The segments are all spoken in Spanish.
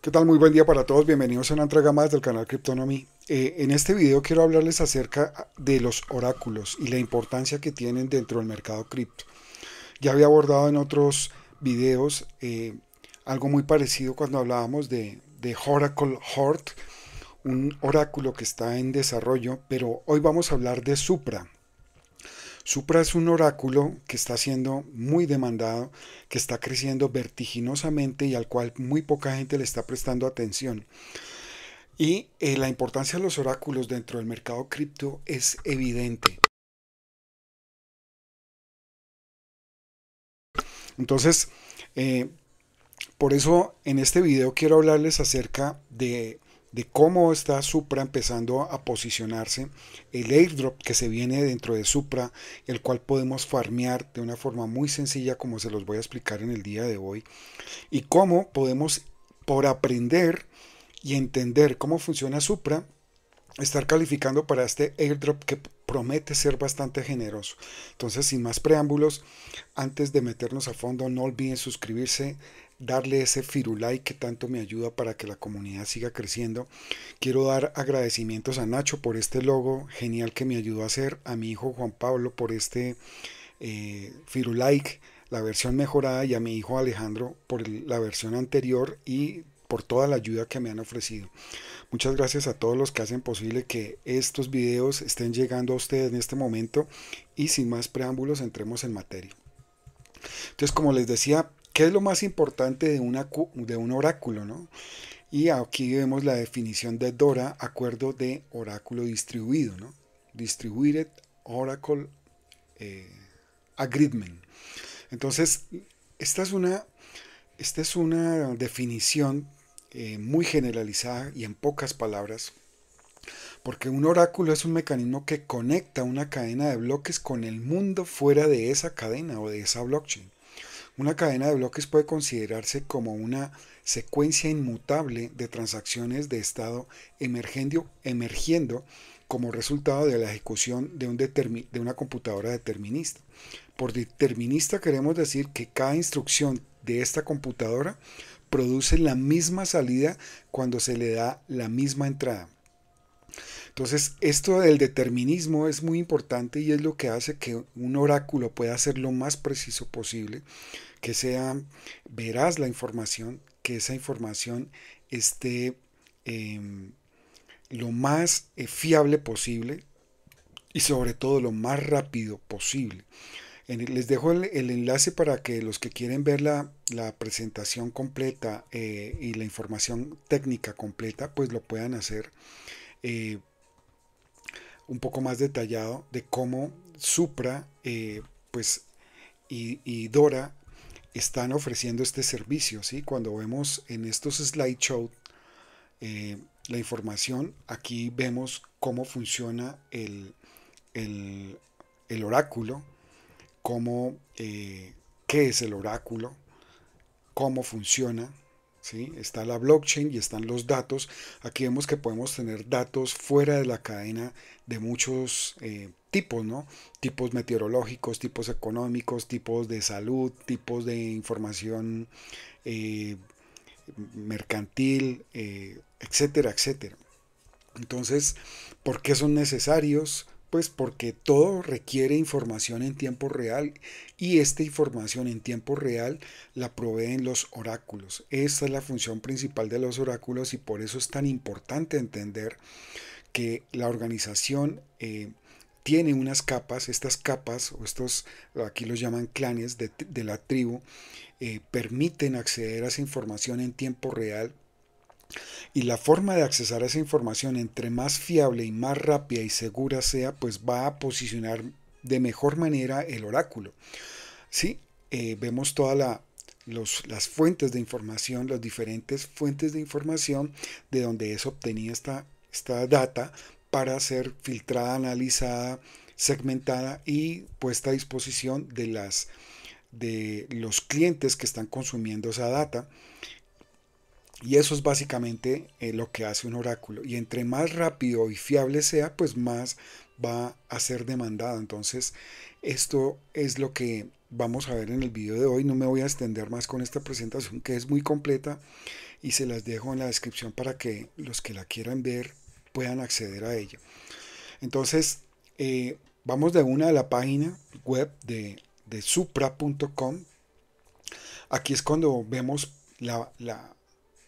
¿Qué tal? Muy buen día para todos. Bienvenidos a una entrega más del canal Cryptonomy. Eh, en este video quiero hablarles acerca de los oráculos y la importancia que tienen dentro del mercado cripto. Ya había abordado en otros videos eh, algo muy parecido cuando hablábamos de, de Oracle heart un oráculo que está en desarrollo, pero hoy vamos a hablar de Supra. Supra es un oráculo que está siendo muy demandado, que está creciendo vertiginosamente y al cual muy poca gente le está prestando atención. Y eh, la importancia de los oráculos dentro del mercado cripto es evidente. Entonces, eh, por eso en este video quiero hablarles acerca de de cómo está Supra empezando a posicionarse, el airdrop que se viene dentro de Supra, el cual podemos farmear de una forma muy sencilla como se los voy a explicar en el día de hoy, y cómo podemos, por aprender y entender cómo funciona Supra, estar calificando para este airdrop que promete ser bastante generoso. Entonces, sin más preámbulos, antes de meternos a fondo, no olviden suscribirse darle ese Firulike que tanto me ayuda para que la comunidad siga creciendo. Quiero dar agradecimientos a Nacho por este logo genial que me ayudó a hacer, a mi hijo Juan Pablo por este eh, firulike, la versión mejorada, y a mi hijo Alejandro por la versión anterior y por toda la ayuda que me han ofrecido. Muchas gracias a todos los que hacen posible que estos videos estén llegando a ustedes en este momento y sin más preámbulos entremos en materia. Entonces, como les decía, ¿Qué es lo más importante de, de un oráculo? Y aquí vemos la definición de DORA, acuerdo de oráculo distribuido, ¿no? Distributed Oracle eh, Agreement. Entonces, esta es una, esta es una definición eh, muy generalizada y en pocas palabras, porque un oráculo es un mecanismo que conecta una cadena de bloques con el mundo fuera de esa cadena o de esa blockchain. Una cadena de bloques puede considerarse como una secuencia inmutable de transacciones de estado emergiendo, emergiendo como resultado de la ejecución de, de una computadora determinista. Por determinista queremos decir que cada instrucción de esta computadora produce la misma salida cuando se le da la misma entrada. Entonces, esto del determinismo es muy importante y es lo que hace que un oráculo pueda ser lo más preciso posible que sea verás la información, que esa información esté em, lo más eh, fiable posible y sobre todo lo más rápido posible. Les dejo el, enlace para que los que quieren ver la, presentación completa eh, y la información técnica completa, pues lo puedan hacer eh, un poco más detallado de cómo Supra pues, y, y Dora están ofreciendo este servicio. ¿sí? Cuando vemos en estos slideshows eh, la información, aquí vemos cómo funciona el, el, oráculo, cómo, eh, qué es el oráculo, cómo funciona. ¿sí? Está la blockchain y están los datos. Aquí vemos que podemos tener datos fuera de la cadena de muchos eh, tipos, ¿no? Tipos meteorológicos, tipos económicos, tipos de salud, tipos de información eh, mercantil, eh, etcétera, etcétera. Entonces, ¿por qué son necesarios? Pues porque todo requiere información en tiempo real y esta información en tiempo real la proveen los oráculos. Esta es la función principal de los oráculos y por eso es tan importante entender que la organización eh, tiene unas capas, estas capas, o estos, aquí los llaman clanes de, la tribu, eh, permiten acceder a esa información en tiempo real. Y la forma de accesar a esa información, entre más fiable y más rápida y segura sea, pues va a posicionar de mejor manera el oráculo. ¿Sí? Eh, vemos todas las fuentes de información, las diferentes fuentes de información de donde es obtenida esta data para ser filtrada, analizada, segmentada y puesta a disposición de, las, de los clientes que están consumiendo esa data. Y eso es básicamente eh, lo que hace un oráculo. Y entre más rápido y fiable sea, pues más va a ser demandada. Entonces, esto es lo que vamos a ver en el video de hoy. No me voy a extender más con esta presentación que es muy completa y se las dejo en la descripción para que los que la quieran ver puedan acceder a ella. Entonces, eh, vamos de una a la página web de, de supra.com. Aquí es cuando vemos la, la,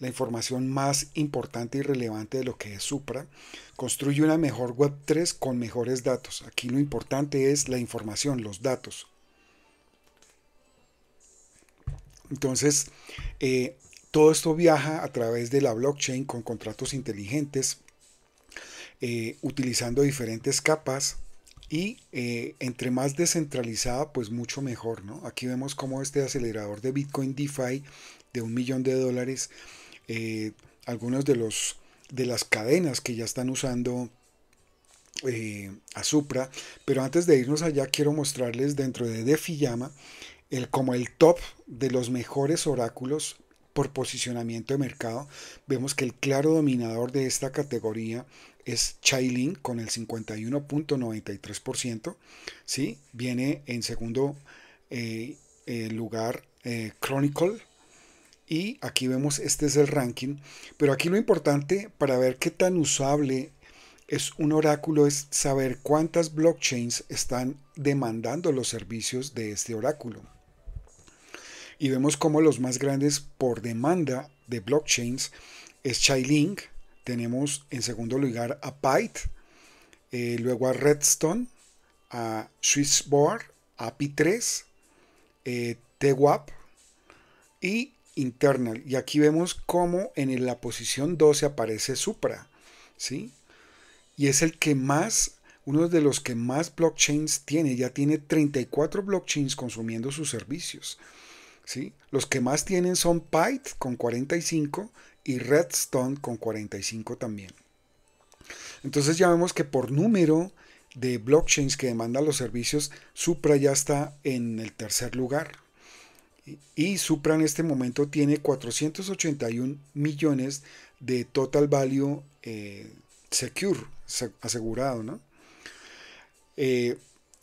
información más importante y relevante de lo que es Supra. Construye una mejor web 3 con mejores datos. Aquí lo importante es la información, los datos. Entonces, eh, todo esto viaja a través de la blockchain con contratos inteligentes eh, utilizando diferentes capas y eh, entre más descentralizada pues mucho mejor ¿no? aquí vemos cómo este acelerador de bitcoin defi de un millón de dólares eh, algunos de los de las cadenas que ya están usando a Supra pero antes de irnos allá quiero mostrarles dentro de DeFi Llama el, como el top de los mejores oráculos por posicionamiento de mercado vemos que el claro dominador de esta categoría es Chailin con el 51.93%. ¿sí? Viene en segundo eh, eh, lugar eh, Chronicle. Y aquí vemos, este es el ranking. Pero aquí lo importante para ver qué tan usable es un oráculo es saber cuántas blockchains están demandando los servicios de este oráculo. Y vemos cómo los más grandes por demanda de blockchains es Chainlink tenemos en segundo lugar a Pyte, eh, luego a Redstone, a Swissboard, API 3, eh, TWAP y Internal. Y aquí vemos cómo en la posición 12 aparece Supra, ¿sí? Y es el que más uno de los que más blockchains tiene, ya tiene 34 blockchains consumiendo sus servicios. ¿sí? Los que más tienen son Pyte con 45 y Redstone con 45 también. Entonces ya vemos que por número de blockchains que demandan los servicios, Supra ya está en el tercer lugar. Y Supra en este momento tiene 481 millones de total value eh, secure, asegurado. ¿no? Eh,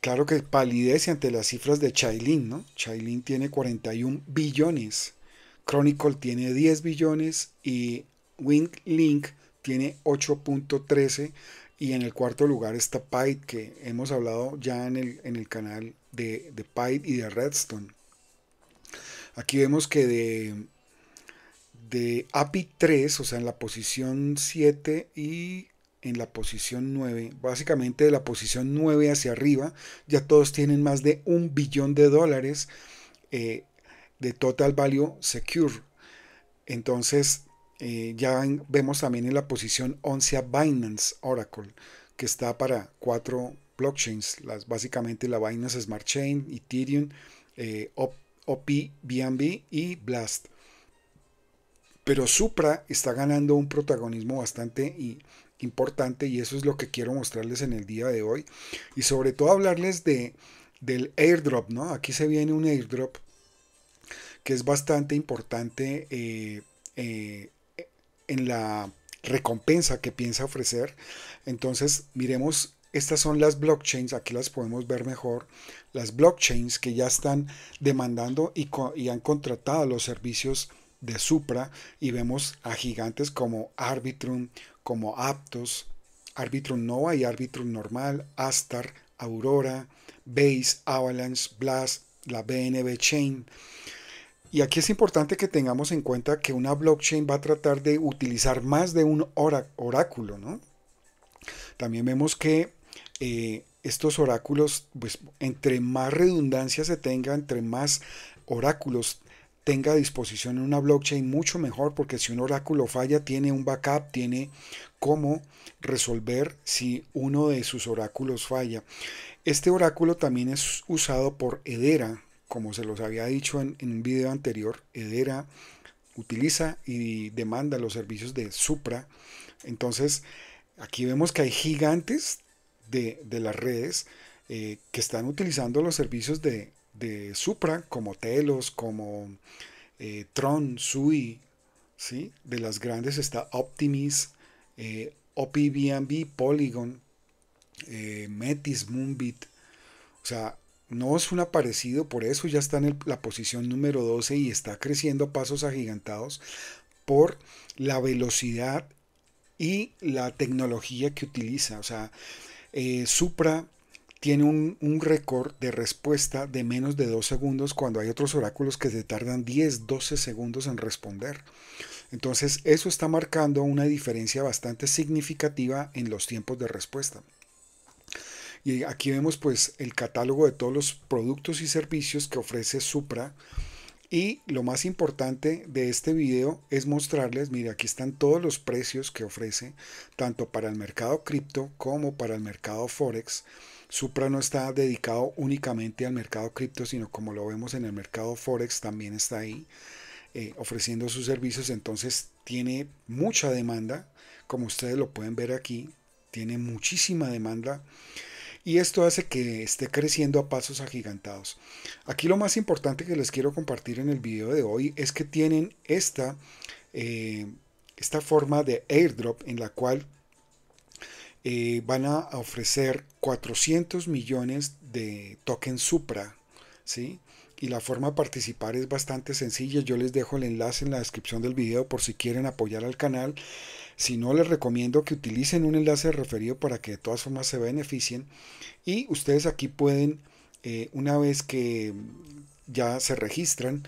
claro que palidece ante las cifras de Chailin. ¿no? tiene 41 billones Chronicle tiene 10 billones y wing Link tiene 8.13 y en el cuarto lugar está Pyte que hemos hablado ya en el, canal de, de y de Redstone. Aquí vemos que de, de API 3, o sea, en la posición 7 y en la posición 9, básicamente de la posición 9 hacia arriba, ya todos tienen más de un billón de dólares. Eh, de Total Value Secure. Entonces, eh, ya vemos también en la posición 11 a Binance Oracle, que está para cuatro blockchains, las, básicamente la Binance Smart Chain, Ethereum, eh, OP, BNB y Blast. Pero Supra está ganando un protagonismo bastante importante y eso es lo que quiero mostrarles en el día de hoy. Y sobre todo hablarles de, del airdrop, ¿no? Aquí se viene un airdrop que es bastante importante eh, eh, en la recompensa que piensa ofrecer. Entonces, miremos, estas son las blockchains, aquí las podemos ver mejor, las blockchains que ya están demandando y, y han contratado los servicios de Supra y vemos a gigantes como Arbitrum, como Aptos, Arbitrum Nova y Arbitrum Normal, Astar, Aurora, Base, Avalanche, Blast, la BNB Chain. Y aquí es importante que tengamos en cuenta que una blockchain va a tratar de utilizar más de un oráculo, También vemos que eh, estos oráculos, pues entre más redundancia se tenga, entre más oráculos tenga a disposición en una blockchain, mucho mejor, porque si un oráculo falla, tiene un backup, tiene cómo resolver si uno de sus oráculos falla. Este oráculo también es usado por Hedera como se los había dicho en, un video anterior, Edera utiliza y demanda los servicios de Supra. Entonces, aquí vemos que hay gigantes de, las redes eh, que están utilizando los servicios de, Supra, como Telos, como eh, Tron, Sui, ¿sí? De las grandes está Optimis, eh, Polygon, eh, Metis, Moonbit. O sea, no es un aparecido, por eso ya está en la posición número 12 y está creciendo a pasos agigantados por la velocidad y la tecnología que utiliza. O sea, eh, Supra tiene un, un récord de respuesta de menos de 2 segundos cuando hay otros oráculos que se tardan 10, 12 segundos en responder. Entonces, eso está marcando una diferencia bastante significativa en los tiempos de respuesta. Y aquí vemos pues el catálogo de todos los productos y servicios que ofrece Supra. Y lo más importante de este video es mostrarles, mire, aquí están todos los precios que ofrece, tanto para el mercado cripto como para el mercado forex. Supra no está dedicado únicamente al mercado cripto, sino como lo vemos en el mercado forex, también está ahí eh, ofreciendo sus servicios. Entonces tiene mucha demanda, como ustedes lo pueden ver aquí, tiene muchísima demanda y esto hace que esté creciendo a pasos agigantados. Aquí lo más importante que les quiero compartir en el video de hoy es que tienen esta, eh, esta forma de airdrop en la cual eh, van a ofrecer 400 millones de tokens Supra, y la forma de participar es bastante sencilla. Yo les dejo el enlace en la descripción del video por si quieren apoyar al canal. Si no, les recomiendo que utilicen un enlace referido para que de todas formas se beneficien. Y ustedes aquí pueden, eh, una vez que ya se registran,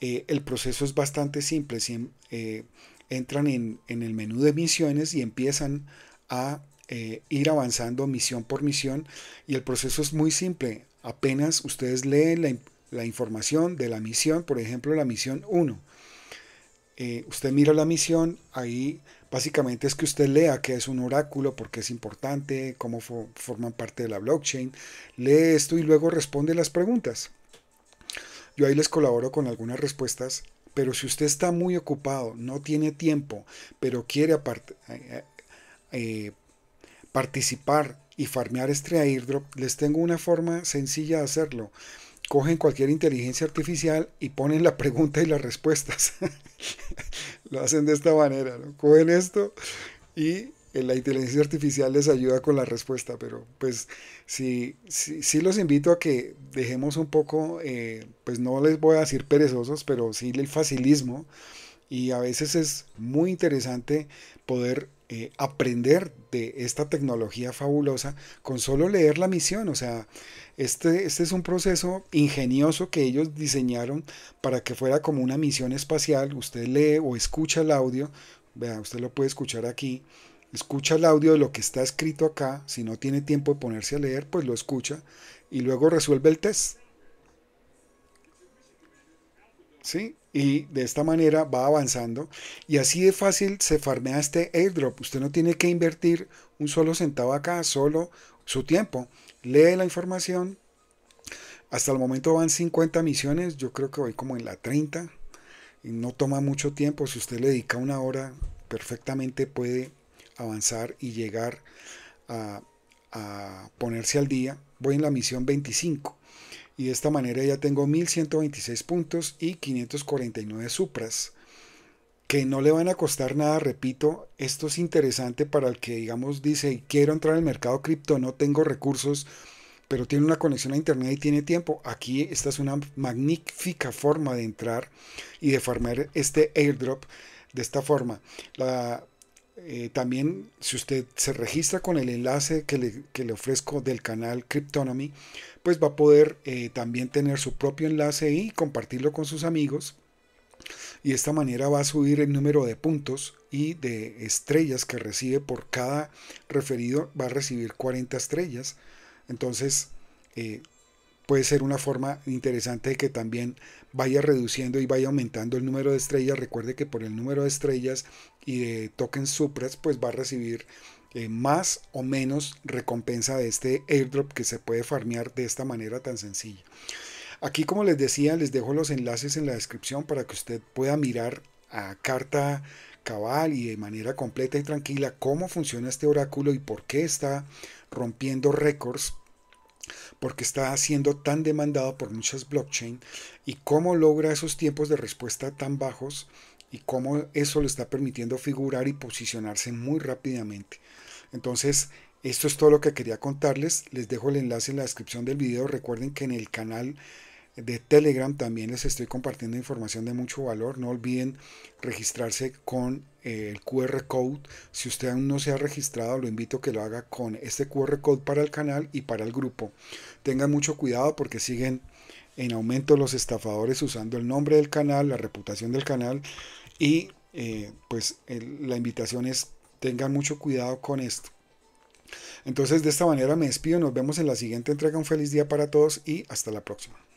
eh, el proceso es bastante simple. Si, eh, entran en, en, el menú de misiones y empiezan a ir avanzando misión por misión. Y el proceso es muy simple. Apenas ustedes leen la, la información de la misión, por ejemplo, la misión 1. Eh, usted mira la misión, ahí básicamente es que usted lea qué es un oráculo, por qué es importante, cómo forman parte de la blockchain, lee esto y luego responde las preguntas. Yo ahí les colaboro con algunas respuestas, pero si usted está muy ocupado, no tiene tiempo, pero quiere eh, eh, participar y farmear este airdrop, les tengo una forma sencilla de hacerlo cogen cualquier inteligencia artificial y ponen la pregunta y las respuestas. Lo hacen de esta manera, Cogen esto y eh, la inteligencia artificial les ayuda con la respuesta, pero pues sí, sí, los invito a que dejemos un poco, eh, pues no les voy a decir perezosos, pero sí el facilismo. Y a veces es muy interesante poder eh, aprender de esta tecnología fabulosa con solo leer la misión. O sea, este, este es un proceso ingenioso que ellos diseñaron para que fuera como una misión espacial. Usted lee o escucha el audio, vea, usted lo puede escuchar aquí. Escucha el audio de lo que está escrito acá. Si no tiene tiempo de ponerse a leer, pues lo escucha y luego resuelve el test. ¿Sí? y de esta manera va avanzando y así de fácil se farmea este airdrop. Usted no tiene que invertir un solo centavo acá, solo su tiempo. Lee la información. Hasta el momento van 50 misiones, yo creo que voy como en la 30. Y no toma mucho tiempo, si usted le dedica una hora, perfectamente puede avanzar y llegar a, a ponerse al día. Voy en la misión 25 y de esta manera ya tengo 1126 puntos y 549 supras que no le van a costar nada, repito, esto es interesante para el que digamos dice quiero entrar al mercado cripto, no tengo recursos, pero tiene una conexión a internet y tiene tiempo. Aquí esta es una magnífica forma de entrar y de formar este airdrop de esta forma. La eh, también, si usted se registra con el enlace que le, ofrezco del canal Cryptonomy, pues va a poder eh, también tener su propio enlace y compartirlo con sus amigos. Y de esta manera va a subir el número de puntos y de estrellas que recibe por cada referido. Va a recibir 40 estrellas. Entonces, eh, puede ser una forma interesante de que también vaya reduciendo y vaya aumentando el número de estrellas. Recuerde que por el número de estrellas y de tokens supras, pues va a recibir eh, más o menos recompensa de este airdrop que se puede farmear de esta manera tan sencilla. Aquí, como les decía, les dejo los enlaces en la descripción para que usted pueda mirar a carta cabal y de manera completa y tranquila cómo funciona este oráculo y por qué está rompiendo récords porque está siendo tan demandado por muchas blockchain y cómo logra esos tiempos de respuesta tan bajos y cómo eso le está permitiendo figurar y posicionarse muy rápidamente. Entonces, esto es todo lo que quería contarles. Les dejo el enlace en la descripción del video. Recuerden que en el canal de Telegram también les estoy compartiendo información de mucho valor. No olviden registrarse con eh, el QR code. Si usted aún no se ha registrado, lo invito a que lo haga con este QR code para el canal y para el grupo. Tengan mucho cuidado porque siguen en aumento los estafadores usando el nombre del canal, la reputación del canal y eh, pues la invitación es tengan mucho cuidado con esto. Entonces de esta manera me despido, nos vemos en la siguiente entrega, un feliz día para todos y hasta la próxima.